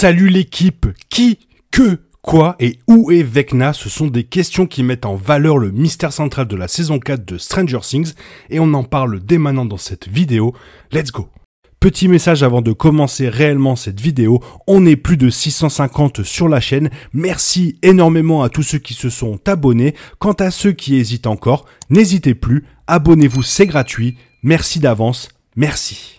Salut l'équipe, qui, que, quoi et où est Vecna Ce sont des questions qui mettent en valeur le mystère central de la saison 4 de Stranger Things et on en parle dès maintenant dans cette vidéo. Let's go Petit message avant de commencer réellement cette vidéo, on est plus de 650 sur la chaîne, merci énormément à tous ceux qui se sont abonnés, quant à ceux qui hésitent encore, n'hésitez plus, abonnez-vous, c'est gratuit, merci d'avance, merci.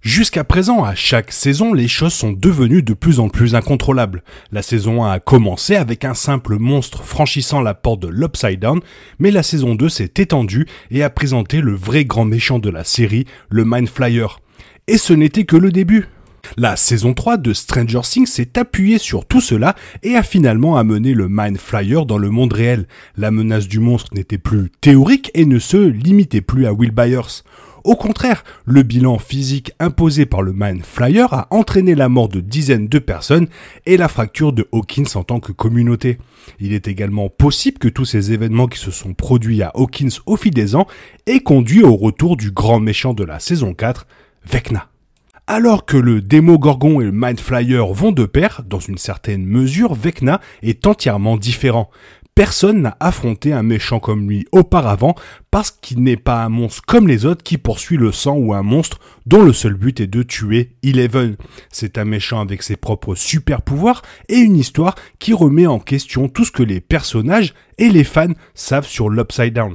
Jusqu'à présent, à chaque saison, les choses sont devenues de plus en plus incontrôlables. La saison 1 a commencé avec un simple monstre franchissant la porte de l'Upside Down, mais la saison 2 s'est étendue et a présenté le vrai grand méchant de la série, le Mind Flyer. Et ce n'était que le début. La saison 3 de Stranger Things s'est appuyée sur tout cela et a finalement amené le Mind Flyer dans le monde réel. La menace du monstre n'était plus théorique et ne se limitait plus à Will Byers. Au contraire, le bilan physique imposé par le Mind Flyer a entraîné la mort de dizaines de personnes et la fracture de Hawkins en tant que communauté. Il est également possible que tous ces événements qui se sont produits à Hawkins au fil des ans aient conduit au retour du grand méchant de la saison 4, Vecna. Alors que le démo Gorgon et le Mind Flyer vont de pair, dans une certaine mesure, Vecna est entièrement différent. Personne n'a affronté un méchant comme lui auparavant parce qu'il n'est pas un monstre comme les autres qui poursuit le sang ou un monstre dont le seul but est de tuer Eleven. C'est un méchant avec ses propres super pouvoirs et une histoire qui remet en question tout ce que les personnages et les fans savent sur l'Upside Down.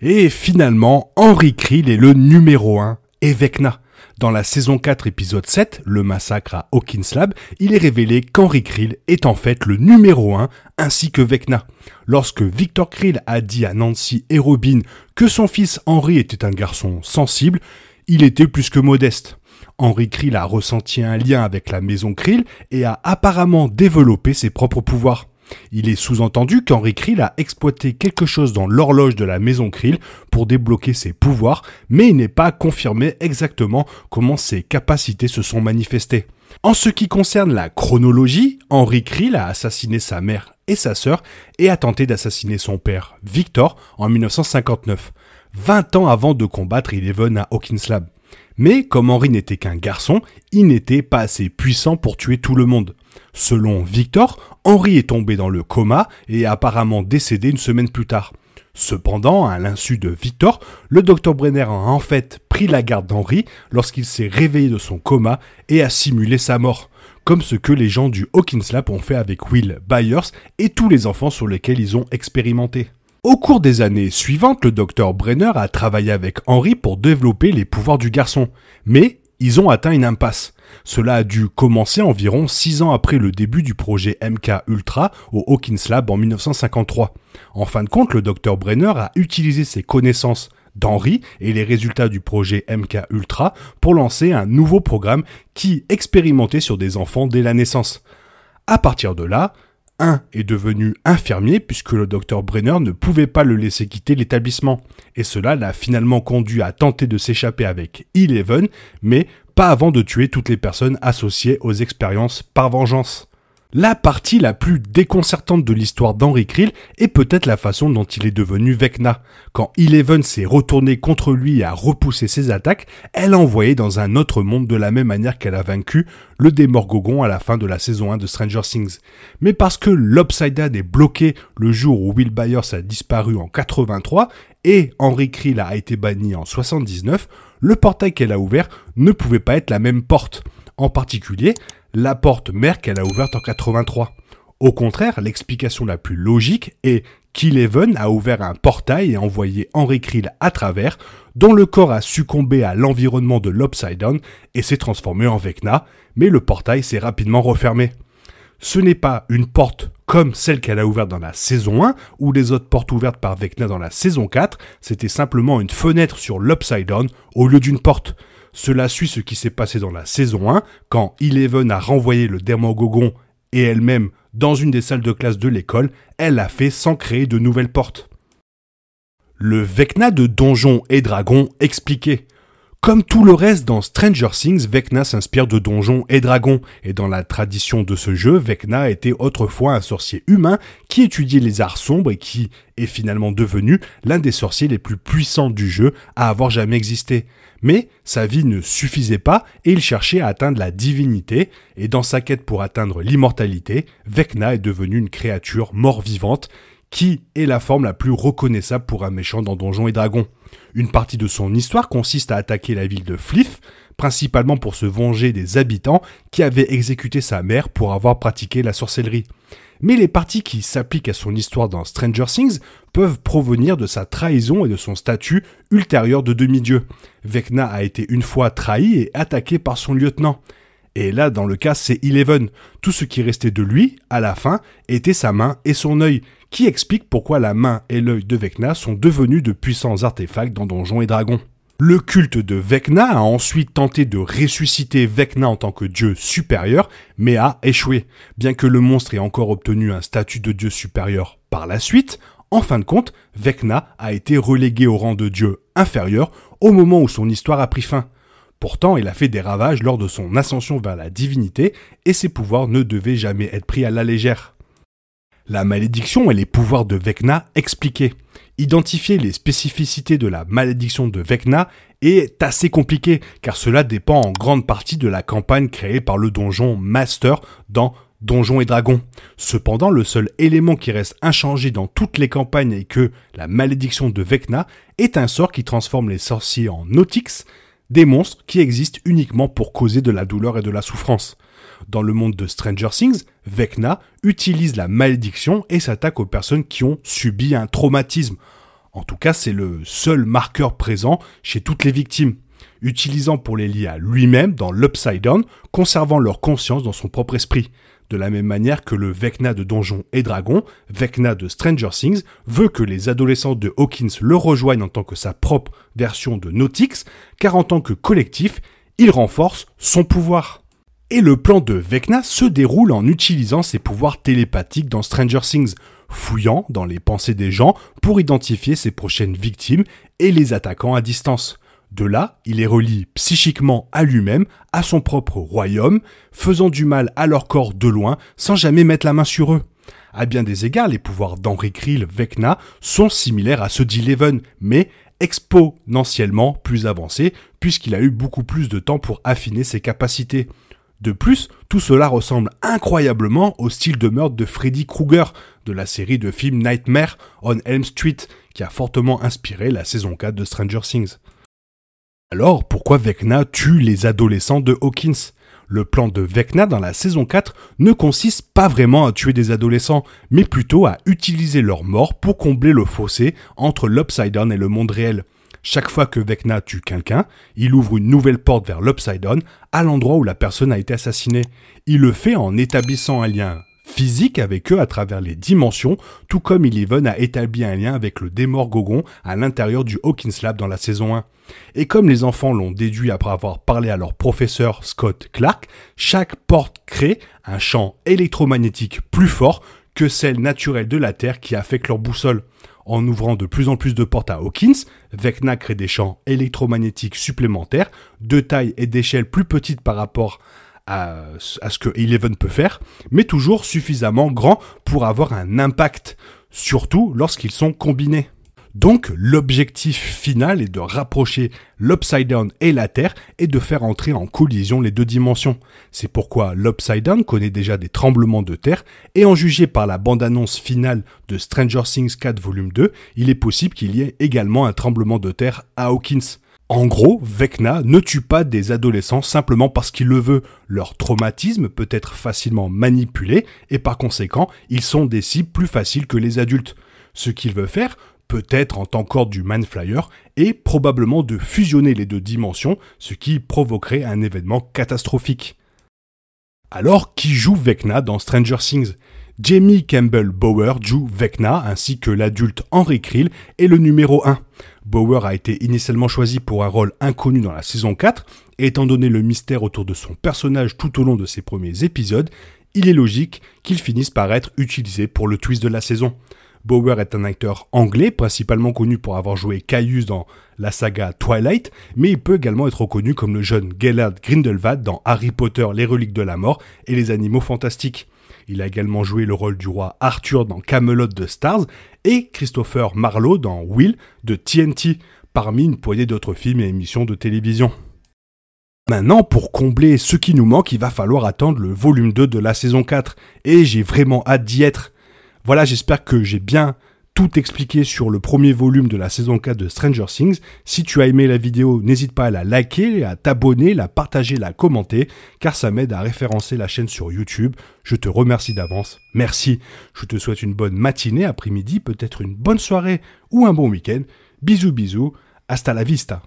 Et finalement, Henry Krill est le numéro 1, Vecna. Dans la saison 4 épisode 7, le massacre à Hawkins Lab, il est révélé qu'Henry Krill est en fait le numéro 1 ainsi que Vecna. Lorsque Victor Krill a dit à Nancy et Robin que son fils Henry était un garçon sensible, il était plus que modeste. Henry Krill a ressenti un lien avec la maison Krill et a apparemment développé ses propres pouvoirs. Il est sous-entendu qu'Henri Krill a exploité quelque chose dans l'horloge de la maison Krill pour débloquer ses pouvoirs, mais il n'est pas confirmé exactement comment ses capacités se sont manifestées. En ce qui concerne la chronologie, Henri Krill a assassiné sa mère et sa sœur et a tenté d'assassiner son père, Victor, en 1959, 20 ans avant de combattre Eleven à Hawkins Lab. Mais comme Henri n'était qu'un garçon, il n'était pas assez puissant pour tuer tout le monde. Selon Victor, Henry est tombé dans le coma et est apparemment décédé une semaine plus tard. Cependant, à l'insu de Victor, le docteur Brenner a en fait pris la garde d'Henry lorsqu'il s'est réveillé de son coma et a simulé sa mort, comme ce que les gens du Hawkins Lab ont fait avec Will Byers et tous les enfants sur lesquels ils ont expérimenté. Au cours des années suivantes, le docteur Brenner a travaillé avec Henry pour développer les pouvoirs du garçon, mais ils ont atteint une impasse. Cela a dû commencer environ 6 ans après le début du projet MK Ultra au Hawkins Lab en 1953. En fin de compte, le docteur Brenner a utilisé ses connaissances d'Henry et les résultats du projet MK Ultra pour lancer un nouveau programme qui expérimentait sur des enfants dès la naissance. À partir de là, 1 est devenu infirmier puisque le docteur Brenner ne pouvait pas le laisser quitter l'établissement. Et cela l'a finalement conduit à tenter de s'échapper avec Eleven, mais pas avant de tuer toutes les personnes associées aux expériences par vengeance. La partie la plus déconcertante de l'histoire d'Henry Krill est peut-être la façon dont il est devenu Vecna. Quand Eleven s'est retournée contre lui et a repoussé ses attaques, elle l'a envoyé dans un autre monde de la même manière qu'elle a vaincu le démorgogon à la fin de la saison 1 de Stranger Things. Mais parce que l'Upside est bloqué le jour où Will Byers a disparu en 83 et Henry Krill a été banni en 79, le portail qu'elle a ouvert ne pouvait pas être la même porte. En particulier, la porte mère qu'elle a ouverte en 83. Au contraire, l'explication la plus logique est qu'Eleven a ouvert un portail et envoyé Henry Krill à travers, dont le corps a succombé à l'environnement de l'Upside Down et s'est transformé en Vecna, mais le portail s'est rapidement refermé. Ce n'est pas une porte comme celle qu'elle a ouverte dans la saison 1 ou les autres portes ouvertes par Vecna dans la saison 4, c'était simplement une fenêtre sur l'Upside Down au lieu d'une porte. Cela suit ce qui s'est passé dans la saison 1, quand Eleven a renvoyé le Dermogogon et elle-même dans une des salles de classe de l'école, elle l'a fait sans créer de nouvelles portes. Le Vecna de Donjons et Dragons expliqué. Comme tout le reste dans Stranger Things, Vecna s'inspire de Donjons et Dragons, et dans la tradition de ce jeu, Vecna était autrefois un sorcier humain qui étudiait les arts sombres et qui est finalement devenu l'un des sorciers les plus puissants du jeu à avoir jamais existé. Mais sa vie ne suffisait pas et il cherchait à atteindre la divinité, et dans sa quête pour atteindre l'immortalité, Vecna est devenue une créature mort-vivante qui est la forme la plus reconnaissable pour un méchant dans Donjons et Dragons. Une partie de son histoire consiste à attaquer la ville de Fliff, principalement pour se venger des habitants qui avaient exécuté sa mère pour avoir pratiqué la sorcellerie mais les parties qui s'appliquent à son histoire dans Stranger Things peuvent provenir de sa trahison et de son statut ultérieur de demi-dieu. Vecna a été une fois trahi et attaqué par son lieutenant. Et là, dans le cas, c'est Eleven. Tout ce qui restait de lui, à la fin, était sa main et son œil, qui explique pourquoi la main et l'œil de Vecna sont devenus de puissants artefacts dans Donjons et Dragons. Le culte de Vecna a ensuite tenté de ressusciter Vecna en tant que dieu supérieur, mais a échoué. Bien que le monstre ait encore obtenu un statut de dieu supérieur par la suite, en fin de compte, Vecna a été relégué au rang de dieu inférieur au moment où son histoire a pris fin. Pourtant, il a fait des ravages lors de son ascension vers la divinité et ses pouvoirs ne devaient jamais être pris à la légère. La malédiction et les pouvoirs de Vecna expliqués. Identifier les spécificités de la malédiction de Vecna est assez compliqué car cela dépend en grande partie de la campagne créée par le donjon Master dans Donjons et Dragons. Cependant, le seul élément qui reste inchangé dans toutes les campagnes est que la malédiction de Vecna est un sort qui transforme les sorciers en nautiques, des monstres qui existent uniquement pour causer de la douleur et de la souffrance. Dans le monde de Stranger Things, Vecna utilise la malédiction et s'attaque aux personnes qui ont subi un traumatisme. En tout cas, c'est le seul marqueur présent chez toutes les victimes, utilisant pour les lier à lui-même dans l'Upside Down, conservant leur conscience dans son propre esprit. De la même manière que le Vecna de Donjons et Dragons, Vecna de Stranger Things veut que les adolescents de Hawkins le rejoignent en tant que sa propre version de Nautix, car en tant que collectif, il renforce son pouvoir et le plan de Vecna se déroule en utilisant ses pouvoirs télépathiques dans Stranger Things, fouillant dans les pensées des gens pour identifier ses prochaines victimes et les attaquant à distance. De là, il est relié psychiquement à lui-même, à son propre royaume, faisant du mal à leur corps de loin sans jamais mettre la main sur eux. À bien des égards, les pouvoirs d'Henry Krill Vecna sont similaires à ceux d'Eleven, mais exponentiellement plus avancés, puisqu'il a eu beaucoup plus de temps pour affiner ses capacités. De plus, tout cela ressemble incroyablement au style de meurtre de Freddy Krueger de la série de films Nightmare on Elm Street, qui a fortement inspiré la saison 4 de Stranger Things. Alors, pourquoi Vecna tue les adolescents de Hawkins Le plan de Vecna dans la saison 4 ne consiste pas vraiment à tuer des adolescents, mais plutôt à utiliser leur mort pour combler le fossé entre l'Upside Down et le monde réel. Chaque fois que Vecna tue quelqu'un, il ouvre une nouvelle porte vers l'Upside Down, à l'endroit où la personne a été assassinée. Il le fait en établissant un lien physique avec eux à travers les dimensions, tout comme Eleven a établi un lien avec le Démorgogon à l'intérieur du Hawkins Lab dans la saison 1. Et comme les enfants l'ont déduit après avoir parlé à leur professeur Scott Clark, chaque porte crée un champ électromagnétique plus fort que celle naturelle de la Terre qui affecte leur boussole en ouvrant de plus en plus de portes à Hawkins, Vecna crée des champs électromagnétiques supplémentaires, de taille et d'échelle plus petites par rapport à, à, ce que Eleven peut faire, mais toujours suffisamment grands pour avoir un impact, surtout lorsqu'ils sont combinés. Donc l'objectif final est de rapprocher l'Upside Down et la Terre et de faire entrer en collision les deux dimensions. C'est pourquoi l'Upside Down connaît déjà des tremblements de Terre et en jugé par la bande-annonce finale de Stranger Things 4 volume 2, il est possible qu'il y ait également un tremblement de Terre à Hawkins. En gros, Vecna ne tue pas des adolescents simplement parce qu'il le veut. Leur traumatisme peut être facilement manipulé et par conséquent, ils sont des cibles plus faciles que les adultes. Ce qu'il veut faire, peut-être en tant qu'ordre du Manflyer, et probablement de fusionner les deux dimensions, ce qui provoquerait un événement catastrophique. Alors, qui joue Vecna dans Stranger Things Jamie Campbell Bower joue Vecna ainsi que l'adulte Henry Krill et le numéro 1. Bower a été initialement choisi pour un rôle inconnu dans la saison 4, étant donné le mystère autour de son personnage tout au long de ses premiers épisodes, il est logique qu'il finisse par être utilisé pour le twist de la saison. Bower est un acteur anglais, principalement connu pour avoir joué Caius dans la saga Twilight, mais il peut également être reconnu comme le jeune Gellert Grindelwald dans Harry Potter, les reliques de la mort et les animaux fantastiques. Il a également joué le rôle du roi Arthur dans Camelot de Stars et Christopher Marlowe dans Will de TNT, parmi une poignée d'autres films et émissions de télévision. Maintenant, pour combler ce qui nous manque, il va falloir attendre le volume 2 de la saison 4, et j'ai vraiment hâte d'y être. Voilà, j'espère que j'ai bien tout expliqué sur le premier volume de la saison 4 de Stranger Things. Si tu as aimé la vidéo, n'hésite pas à la liker, à t'abonner, la partager, la commenter, car ça m'aide à référencer la chaîne sur YouTube. Je te remercie d'avance. Merci. Je te souhaite une bonne matinée, après-midi, peut-être une bonne soirée ou un bon week-end. Bisous bisous. Hasta la vista.